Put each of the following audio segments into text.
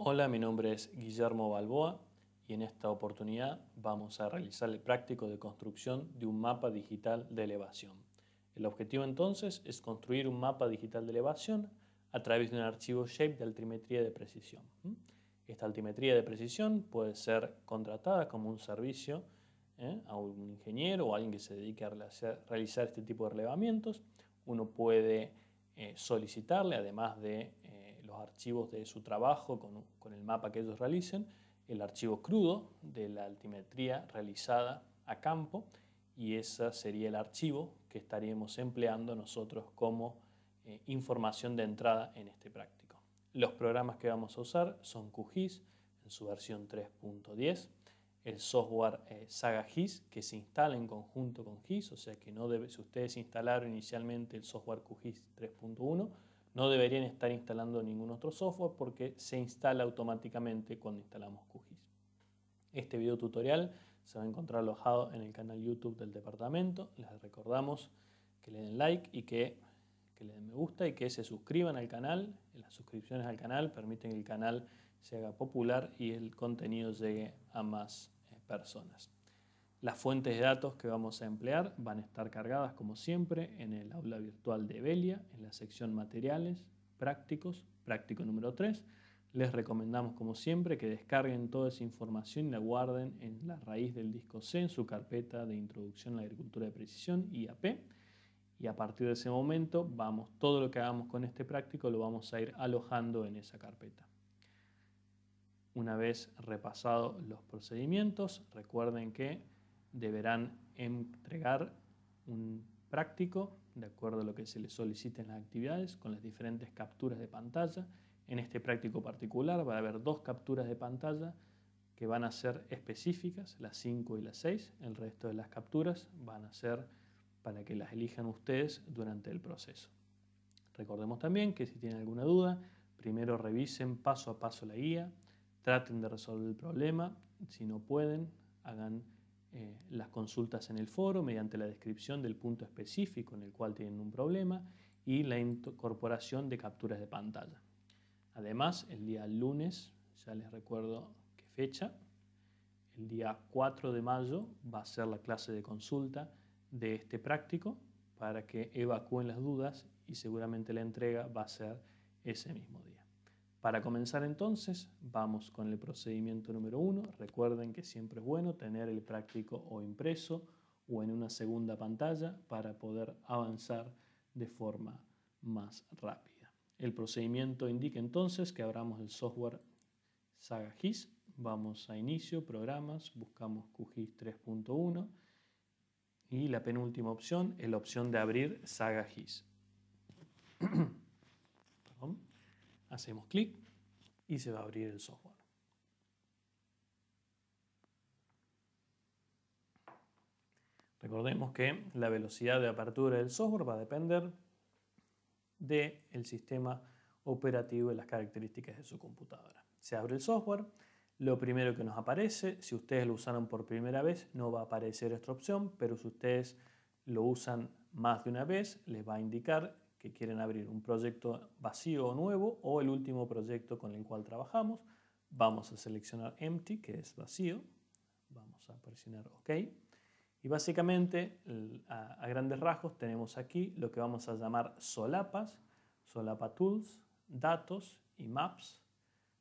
Hola, mi nombre es Guillermo Balboa y en esta oportunidad vamos a realizar el práctico de construcción de un mapa digital de elevación. El objetivo entonces es construir un mapa digital de elevación a través de un archivo shape de altimetría de precisión. Esta altimetría de precisión puede ser contratada como un servicio ¿eh? a un ingeniero o a alguien que se dedique a realizar este tipo de relevamientos. Uno puede eh, solicitarle, además de archivos de su trabajo con, el mapa que ellos realicen, el archivo crudo de la altimetría realizada a campo y ese sería el archivo que estaríamos empleando nosotros como eh, información de entrada en este práctico. Los programas que vamos a usar son QGIS en su versión 3.10, el software eh, Saga GIS que se instala en conjunto con GIS, o sea que no debe, si ustedes instalaron inicialmente el software QGIS 3.1, no deberían estar instalando ningún otro software porque se instala automáticamente cuando instalamos QGIS. Este video tutorial se va a encontrar alojado en el canal YouTube del departamento. Les recordamos que le den like y que, le den me gusta y que se suscriban al canal. Las suscripciones al canal permiten que el canal se haga popular y el contenido llegue a más eh, personas. Las fuentes de datos que vamos a emplear van a estar cargadas como siempre en el aula virtual de Belia, en la sección materiales, prácticos, práctico número 3. Les recomendamos como siempre que descarguen toda esa información y la guarden en la raíz del disco C, en su carpeta de introducción a la agricultura de precisión, IAP. Y a partir de ese momento, vamos, todo lo que hagamos con este práctico lo vamos a ir alojando en esa carpeta. Una vez repasados los procedimientos, recuerden que deberán entregar un práctico de acuerdo a lo que se les solicite en las actividades con las diferentes capturas de pantalla. En este práctico particular va a haber dos capturas de pantalla que van a ser específicas, las 5 y las 6. El resto de las capturas van a ser para que las elijan ustedes durante el proceso. Recordemos también que si tienen alguna duda, primero revisen paso a paso la guía, traten de resolver el problema, si no pueden, hagan eh, las consultas en el foro mediante la descripción del punto específico en el cual tienen un problema y la incorporación de capturas de pantalla. Además, el día lunes, ya les recuerdo qué fecha, el día 4 de mayo va a ser la clase de consulta de este práctico para que evacúen las dudas y seguramente la entrega va a ser ese mismo día. Para comenzar entonces, vamos con el procedimiento número uno. Recuerden que siempre es bueno tener el práctico o impreso o en una segunda pantalla para poder avanzar de forma más rápida. El procedimiento indica entonces que abramos el software Saga vamos a inicio, programas, buscamos QGIS 3.1 y la penúltima opción es la opción de abrir Saga hacemos clic y se va a abrir el software. Recordemos que la velocidad de apertura del software va a depender del sistema operativo y las características de su computadora. Se abre el software, lo primero que nos aparece, si ustedes lo usaron por primera vez, no va a aparecer esta opción, pero si ustedes lo usan más de una vez, les va a indicar que quieren abrir un proyecto vacío o nuevo o el último proyecto con el cual trabajamos. Vamos a seleccionar empty, que es vacío. Vamos a presionar OK. Y básicamente, a grandes rasgos, tenemos aquí lo que vamos a llamar solapas, solapa tools, datos y maps.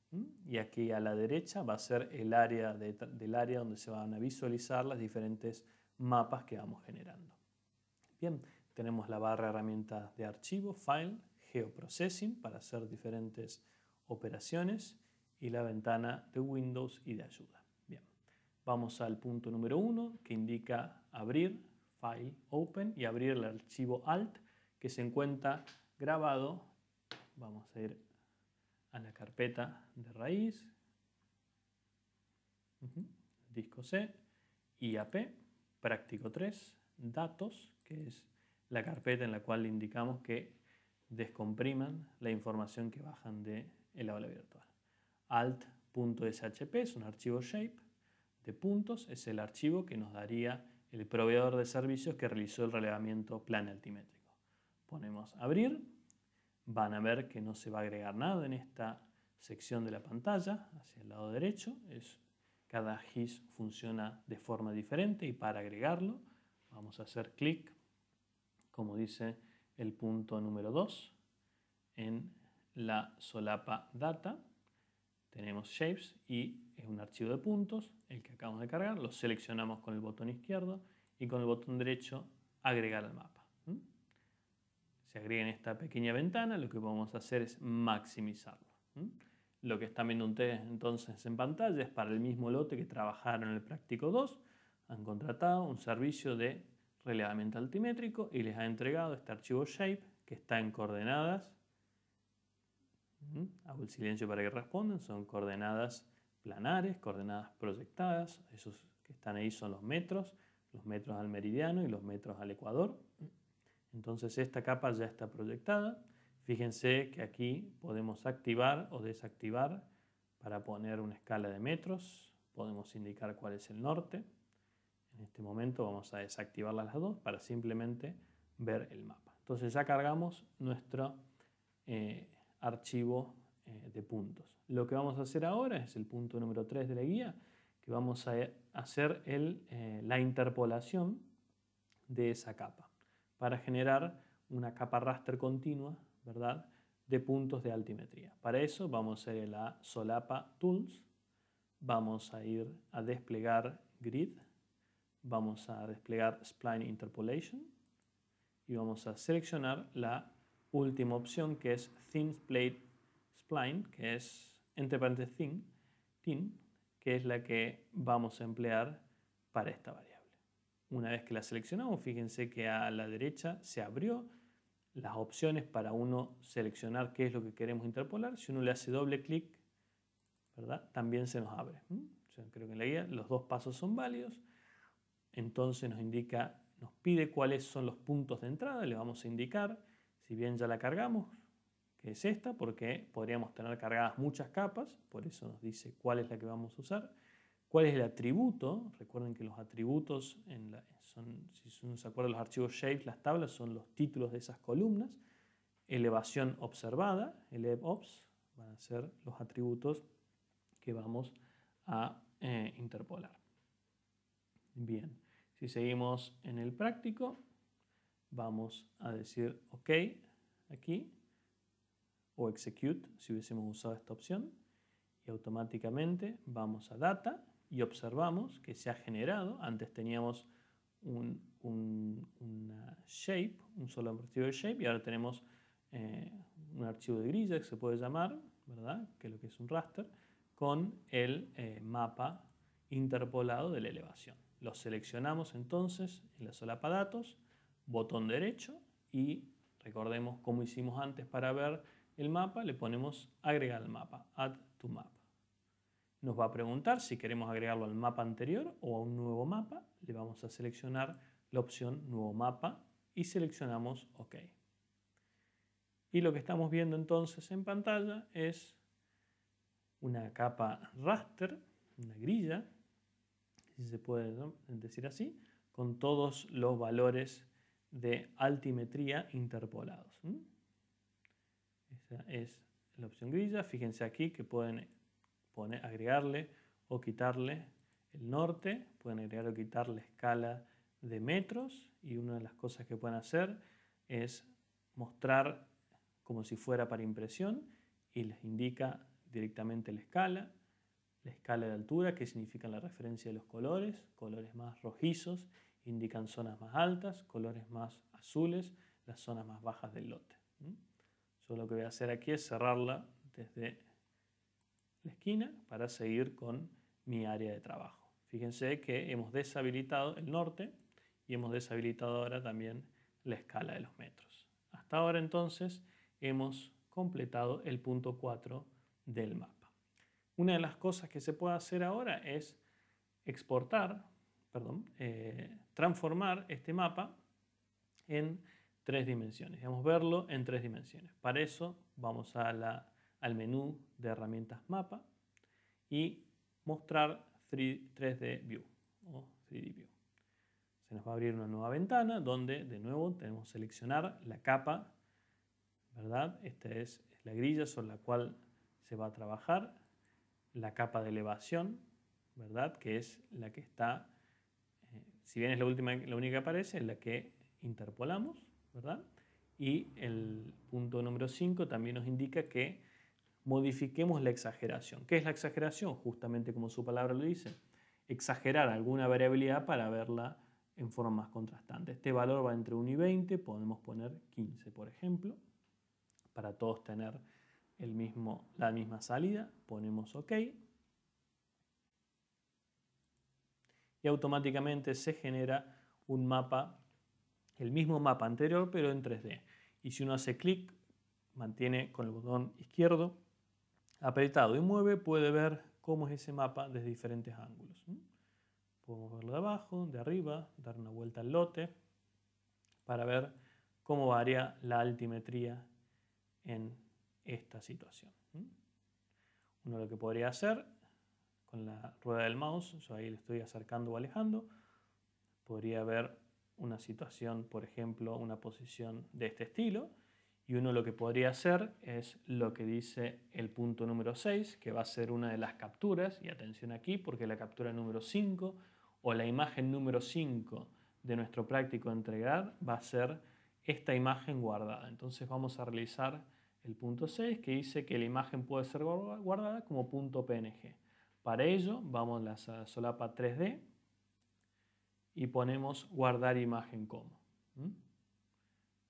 Y aquí a la derecha va a ser el área del área donde se van a visualizar las diferentes mapas que vamos generando. Bien. Tenemos la barra herramientas de archivo, file, geoprocessing para hacer diferentes operaciones y la ventana de Windows y de ayuda. Bien, vamos al punto número 1 que indica abrir, file, open y abrir el archivo alt que se encuentra grabado. Vamos a ir a la carpeta de raíz, disco C, IAP, práctico 3, datos, que es la carpeta en la cual le indicamos que descompriman la información que bajan de el aula virtual. Alt.shp es un archivo shape de puntos, es el archivo que nos daría el proveedor de servicios que realizó el relevamiento plan altimétrico. Ponemos abrir, van a ver que no se va a agregar nada en esta sección de la pantalla, hacia el lado derecho, es, cada GIS funciona de forma diferente y para agregarlo vamos a hacer clic como dice el punto número 2. En la solapa data tenemos shapes y es un archivo de puntos, el que acabamos de cargar, lo seleccionamos con el botón izquierdo y con el botón derecho agregar al mapa. Se agrega en esta pequeña ventana, lo que vamos a hacer es maximizarlo. Lo que están viendo ustedes entonces en pantalla es para el mismo lote que trabajaron en el práctico 2, han contratado un servicio de relativamente altimétrico y les ha entregado este archivo shape que está en coordenadas. Mm, hago el silencio para que respondan. Son coordenadas planares, coordenadas proyectadas. Esos que están ahí son los metros, los metros al meridiano y los metros al ecuador. Entonces esta capa ya está proyectada. Fíjense que aquí podemos activar o desactivar para poner una escala de metros. Podemos indicar cuál es el norte. En este momento vamos a desactivar las dos para simplemente ver el mapa. Entonces ya cargamos nuestro eh, archivo eh, de puntos. Lo que vamos a hacer ahora es el punto número 3 de la guía, que vamos a eh, hacer el, la interpolación de esa capa para generar una capa raster continua, ¿verdad?, de puntos de altimetría. Para eso vamos a ir a la solapa Tools, vamos a ir a desplegar Grid, vamos a desplegar Spline Interpolation y vamos a seleccionar la última opción que es Thin Plate Spline, que es entre paréntesis thin, thin, que es la que vamos a emplear para esta variable. Una vez que la seleccionamos, fíjense que a la derecha se abrió las opciones para uno seleccionar qué es lo que queremos interpolar. Si uno le hace doble clic, ¿verdad? También se nos abre. creo que en la guía los dos pasos son válidos entonces nos indica, nos pide cuáles son los puntos de entrada, le vamos a indicar, si bien ya la cargamos, que es esta, porque podríamos tener cargadas muchas capas, por eso nos dice cuál es la que vamos a usar, cuál es el atributo, recuerden que los atributos, en si uno se acuerda de los archivos shapes, las tablas son los títulos de esas columnas, elevación observada, elevops, van a ser los atributos que vamos a eh, interpolar. Bien. Si seguimos en el práctico, vamos a decir OK aquí o Execute si hubiésemos usado esta opción y automáticamente vamos a Data y observamos que se ha generado. Antes teníamos un, una shape, un solo archivo de shape y ahora tenemos eh, un archivo de grilla que se puede llamar, ¿verdad? Que es lo que es un raster, con el eh, mapa interpolado de la elevación. Los seleccionamos entonces en la solapa datos, botón derecho y recordemos cómo hicimos antes para ver el mapa, le ponemos agregar al mapa, add to map. Nos va a preguntar si queremos agregarlo al mapa anterior o a un nuevo mapa. Le vamos a seleccionar la opción nuevo mapa y seleccionamos OK. Y lo que estamos viendo entonces en pantalla es una capa raster, una grilla, si se puede decir así, con todos los valores de altimetría interpolados. Esa es la opción grilla. Fíjense aquí que pueden agregarle o quitarle el norte, pueden agregar o quitar la escala de metros y una de las cosas que pueden hacer es mostrar como si fuera para impresión y les indica directamente la escala la escala de altura, que significa la referencia de los colores, colores más rojizos indican zonas más altas, colores más azules, las zonas más bajas del lote. Yo lo que voy a hacer aquí es cerrarla desde la esquina para seguir con mi área de trabajo. Fíjense que hemos deshabilitado el norte y hemos deshabilitado ahora también la escala de los metros. Hasta ahora entonces hemos completado el punto 4 del mapa una de las cosas que se puede hacer ahora es exportar, perdón, eh, transformar este mapa en tres dimensiones, digamos, verlo en tres dimensiones. Para eso vamos al menú de herramientas mapa y mostrar 3, d View 3D View. Se nos va a abrir una nueva ventana donde de nuevo tenemos que seleccionar la capa, ¿verdad? Esta es la grilla sobre la cual se va a trabajar la capa de elevación, ¿verdad? Que es la que está, eh, si bien es la, última, la única que aparece, es la que interpolamos, ¿verdad? Y el punto número 5 también nos indica que modifiquemos la exageración. ¿Qué es la exageración? Justamente como su palabra lo dice, exagerar alguna variabilidad para verla en forma más contrastante. Este valor va entre 1 y 20, podemos poner 15, por ejemplo, para todos tener el mismo, la misma salida, ponemos OK. Y automáticamente se genera un mapa, el mismo mapa anterior, pero en 3D. Y si uno hace clic, mantiene con el botón izquierdo apretado y mueve, puede ver cómo es ese mapa desde diferentes ángulos. Podemos verlo de abajo, de arriba, dar una vuelta al lote para ver cómo varía la altimetría en esta situación. Uno lo que podría hacer con la rueda del mouse, yo ahí le estoy acercando o alejando, podría ver una situación, por ejemplo, una posición de este estilo, y uno lo que podría hacer es lo que dice el punto número 6, que va a ser una de las capturas, y atención aquí, porque la captura número 5 o la imagen número 5 de nuestro práctico entregar va a ser esta imagen guardada. Entonces vamos a realizar el punto 6 que dice que la imagen puede ser guardada como punto PNG. Para ello vamos a la solapa 3D y ponemos guardar imagen como.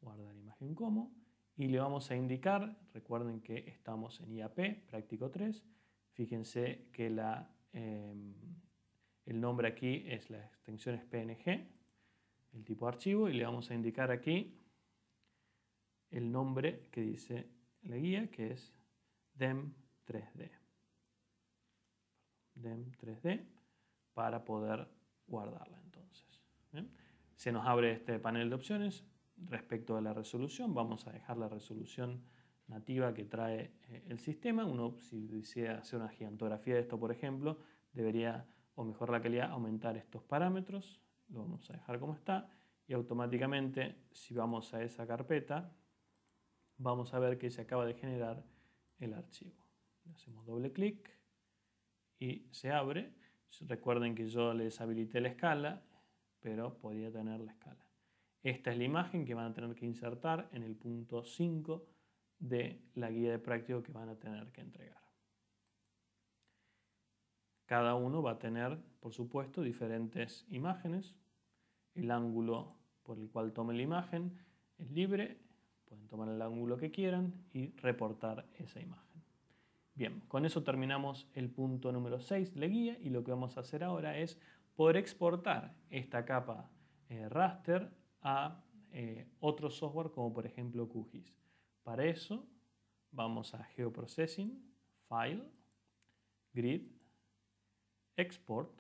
Guardar imagen como y le vamos a indicar, recuerden que estamos en IAP, práctico 3, fíjense que la, em, el nombre aquí es la extensión es PNG, el tipo archivo y le vamos a indicar aquí el nombre que dice la guía que es DEM 3D. DEM 3D para poder guardarla entonces. Se nos abre este panel de opciones. Respecto a la resolución, vamos a dejar la resolución nativa que trae eh, el sistema. Uno, si desea hacer una gigantografía de esto, por ejemplo, debería o mejor la calidad, aumentar estos parámetros. Lo vamos a dejar como está. Y automáticamente, si vamos a esa carpeta, vamos a ver que se acaba de generar el archivo. hacemos doble clic y se abre. Recuerden que yo les habilité la escala, pero podría tener la escala. Esta es la imagen que van a tener que insertar en el punto 5 de la guía de práctico que van a tener que entregar. Cada uno va a tener, por supuesto, diferentes imágenes. El ángulo por el cual tome la imagen es libre Pueden tomar el ángulo que quieran y reportar esa imagen. Bien, con eso terminamos el punto número 6, la guía, y lo que vamos a hacer ahora es poder exportar esta capa eh, raster a eh, otro software como por ejemplo QGIS. Para eso vamos a Geoprocessing, File, Grid, Export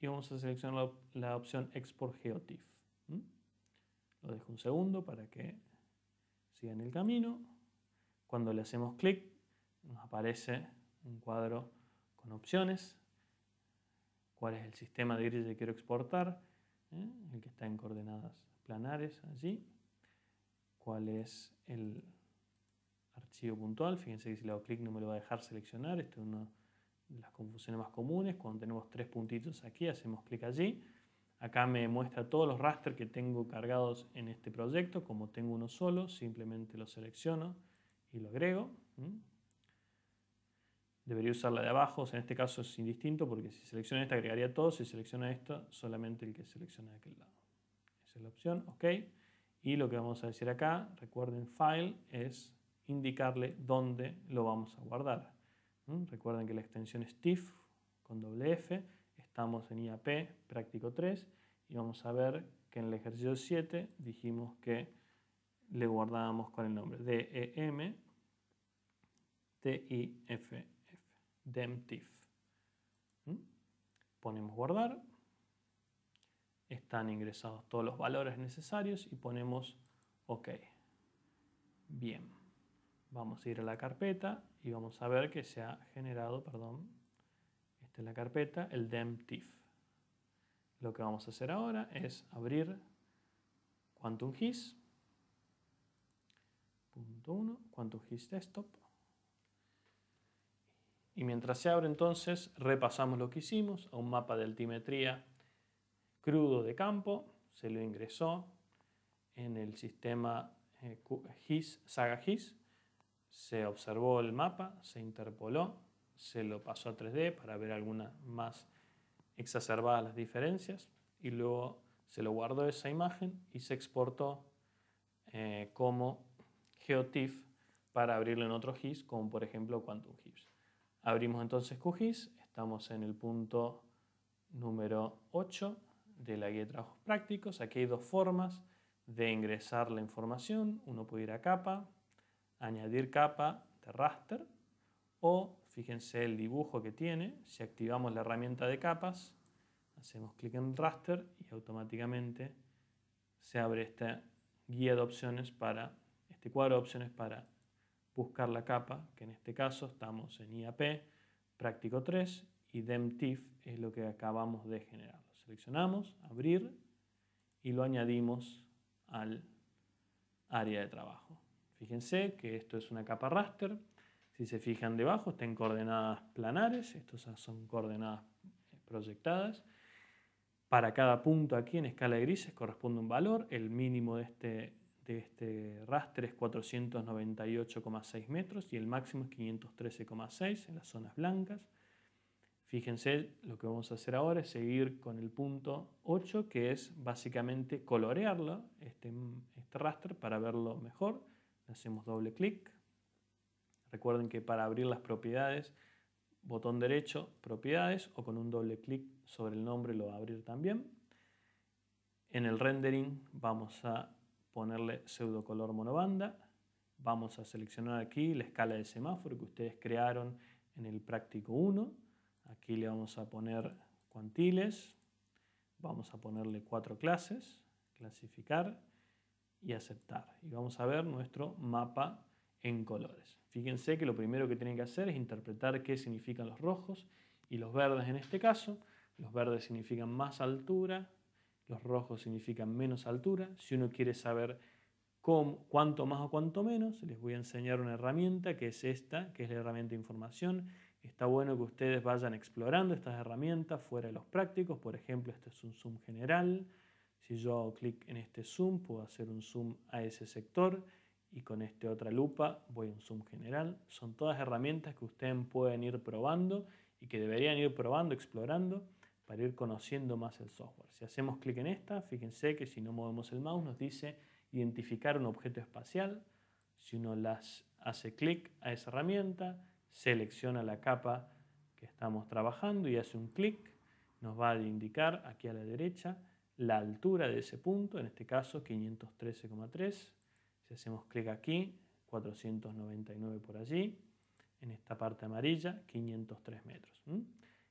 y vamos a seleccionar la, opción Export GeoTIFF. Lo dejo un segundo para que sigue en el camino. Cuando le hacemos clic, nos aparece un cuadro con opciones. ¿Cuál es el sistema de grilla que quiero exportar? ¿Eh? El que está en coordenadas planares allí. ¿Cuál es el archivo puntual? Fíjense que si le hago clic no me lo va a dejar seleccionar. Esto es una de las confusiones más comunes. Cuando tenemos tres puntitos aquí, hacemos clic allí Acá me muestra todos los raster que tengo cargados en este proyecto. Como tengo uno solo, simplemente lo selecciono y lo agrego. Debería usar la de abajo, en este caso es indistinto porque si selecciono esta agregaría todo, si selecciona esto solamente el que selecciona de aquel lado. Esa es la opción, ok. Y lo que vamos a decir acá, recuerden file, es indicarle dónde lo vamos a guardar. Recuerden que la extensión es TIFF con doble F Estamos en IAP, práctico 3, y vamos a ver que en el ejercicio 7 dijimos que le guardábamos con el nombre DEM TIFF, DEMTIF. ¿Mm? Ponemos guardar, están ingresados todos los valores necesarios y ponemos OK. Bien, vamos a ir a la carpeta y vamos a ver que se ha generado, perdón, de la carpeta el demtif. Lo que vamos a hacer ahora es abrir Quantum Gis, punto Quantum Gis Desktop. Y mientras se abre entonces repasamos lo que hicimos a un mapa de altimetría crudo de campo, se lo ingresó en el sistema GIS, eh, Saga GIS, se observó el mapa, se interpoló se lo pasó a 3D para ver algunas más exacerbadas las diferencias y luego se lo guardó esa imagen y se exportó eh, como GeoTIFF para abrirlo en otro GIS, como por ejemplo Quantum GIS. Abrimos entonces QGIS, estamos en el punto número 8 de la guía de trabajos prácticos. Aquí hay dos formas de ingresar la información. Uno puede ir a capa, añadir capa de raster o Fíjense el dibujo que tiene. Si activamos la herramienta de capas, hacemos clic en raster y automáticamente se abre esta guía de opciones para, este cuadro de opciones para buscar la capa, que en este caso estamos en IAP, práctico 3 y DEMTIF es lo que acabamos de generar. seleccionamos, abrir y lo añadimos al área de trabajo. Fíjense que esto es una capa raster, si se fijan debajo, están coordenadas planares, estas son coordenadas proyectadas. Para cada punto aquí en escala de grises corresponde un valor, el mínimo de este, de este rastre es 498,6 metros y el máximo es 513,6 en las zonas blancas. Fíjense, lo que vamos a hacer ahora es seguir con el punto 8, que es básicamente colorearlo, este, este para verlo mejor. hacemos doble clic Recuerden que para abrir las propiedades, botón derecho, propiedades, o con un doble clic sobre el nombre lo va a abrir también. En el rendering vamos a ponerle pseudo color monobanda. Vamos a seleccionar aquí la escala de semáforo que ustedes crearon en el práctico 1. Aquí le vamos a poner cuantiles, vamos a ponerle cuatro clases, clasificar y aceptar. Y vamos a ver nuestro mapa en colores. Fíjense que lo primero que tienen que hacer es interpretar qué significan los rojos y los verdes en este caso. Los verdes significan más altura, los rojos significan menos altura. Si uno quiere saber cuánto más o cuánto menos, les voy a enseñar una herramienta que es esta, que es la herramienta de información. Está bueno que ustedes vayan explorando estas herramientas fuera de los prácticos. Por ejemplo, este es un zoom general. Si yo hago clic en este zoom, puedo hacer un zoom a ese sector y con esta otra lupa voy a un zoom general. Son todas herramientas que ustedes pueden ir probando y que deberían ir probando, explorando para ir conociendo más el software. Si hacemos clic en esta, fíjense que si no movemos el mouse nos dice identificar un objeto espacial. Si uno las hace clic a esa herramienta, selecciona la capa que estamos trabajando y hace un clic, nos va a indicar aquí a la derecha la altura de ese punto, en este caso 513,3 si hacemos clic aquí, 499 por allí, en esta parte amarilla, 503 metros.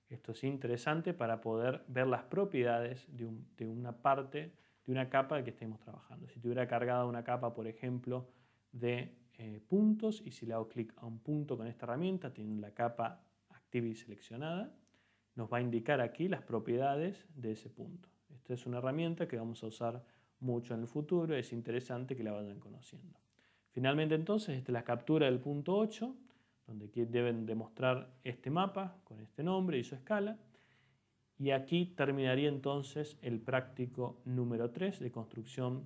Esto es interesante para poder ver las propiedades de, una parte, de una capa que estemos trabajando. Si tuviera cargada una capa, por ejemplo, de eh, puntos, y si le hago clic a un punto con esta herramienta, tiene la capa activa y seleccionada, nos va a indicar aquí las propiedades de ese punto. Esta es una herramienta que vamos a usar mucho en el futuro, es interesante que la vayan conociendo. Finalmente entonces, esta la captura del punto 8, donde deben demostrar este mapa con este nombre y su escala. Y aquí terminaría entonces el práctico número 3 de construcción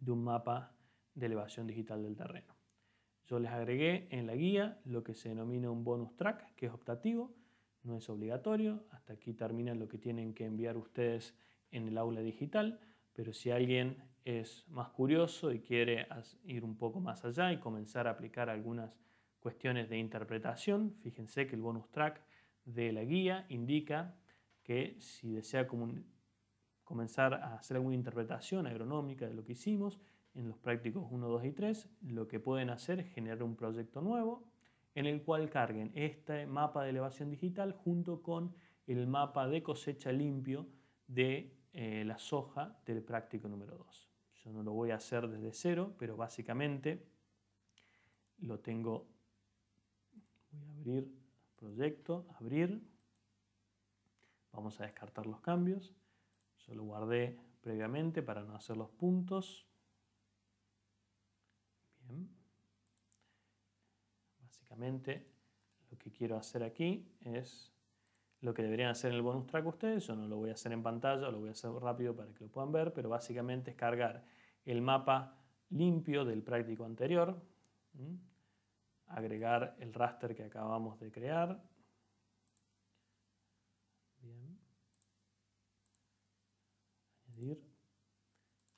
de un mapa de elevación digital del terreno. Yo les agregué en la guía lo que se denomina un bonus track, que es optativo, no es obligatorio. Hasta aquí termina lo que tienen que enviar ustedes en el aula digital. Pero si alguien es más curioso y quiere ir un poco más allá y comenzar a aplicar algunas cuestiones de interpretación, fíjense que el bonus track de la guía indica que si desea comenzar a hacer alguna interpretación agronómica de lo que hicimos en los prácticos 1, 2 y 3, lo que pueden hacer es generar un proyecto nuevo en el cual carguen este mapa de elevación digital junto con el mapa de cosecha limpio de eh, la soja del práctico número 2. Yo no lo voy a hacer desde cero, pero básicamente lo tengo, voy a abrir proyecto, abrir, vamos a descartar los cambios, yo lo guardé previamente para no hacer los puntos, bien, básicamente lo que quiero hacer aquí es lo que deberían hacer en el bonus track ustedes, yo no lo voy a hacer en pantalla, lo voy a hacer rápido para que lo puedan ver, pero básicamente es cargar el mapa limpio del práctico anterior, agregar el raster que acabamos de crear,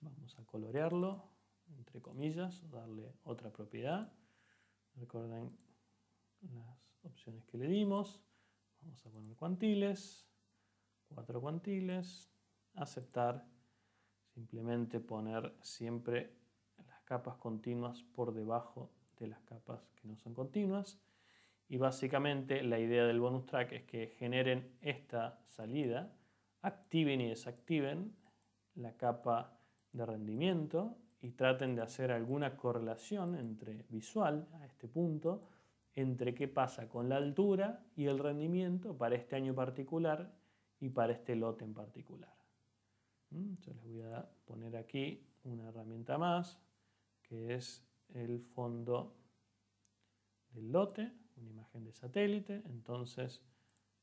vamos a colorearlo, entre comillas, darle otra propiedad, recuerden las opciones que le dimos, Vamos a poner cuantiles, cuatro cuantiles, aceptar, simplemente poner siempre las capas continuas por debajo de las capas que no son continuas. Y básicamente la idea del bonus track es que generen esta salida, activen y desactiven la capa de rendimiento y traten de hacer alguna correlación entre visual a este punto entre qué pasa con la altura y el rendimiento para este año particular y para este lote en particular. Mm, yo les voy a poner aquí una herramienta más, que es el fondo del lote, una imagen de satélite. Entonces,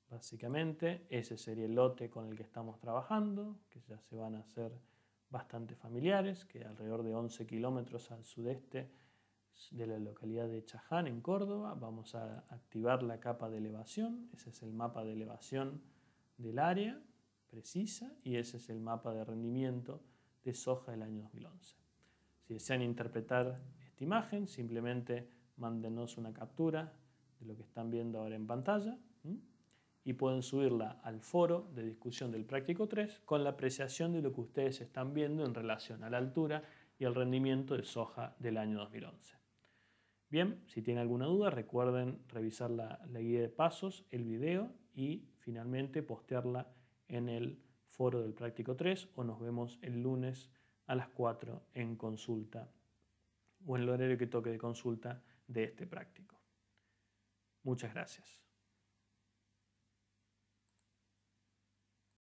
básicamente, ese sería el lote con el que estamos trabajando, que ya se van a hacer bastante familiares, que alrededor de 11 kilómetros al sudeste de la localidad de Chaján, en Córdoba. Vamos a activar la capa de elevación. Ese es el mapa de elevación del área precisa y ese es el mapa de rendimiento de soja del año 2011. Si desean interpretar esta imagen, simplemente mándenos una captura de lo que están viendo ahora en pantalla y pueden subirla al foro de discusión del práctico 3 con la apreciación de lo que ustedes están viendo en relación a la altura y el rendimiento de soja del año 2011. Bien, si tienen alguna duda, recuerden revisar la, guía de pasos, el video y finalmente postearla en el foro del práctico 3 o nos vemos el lunes a las 4 en consulta o en el horario que toque de consulta de este práctico. Muchas gracias.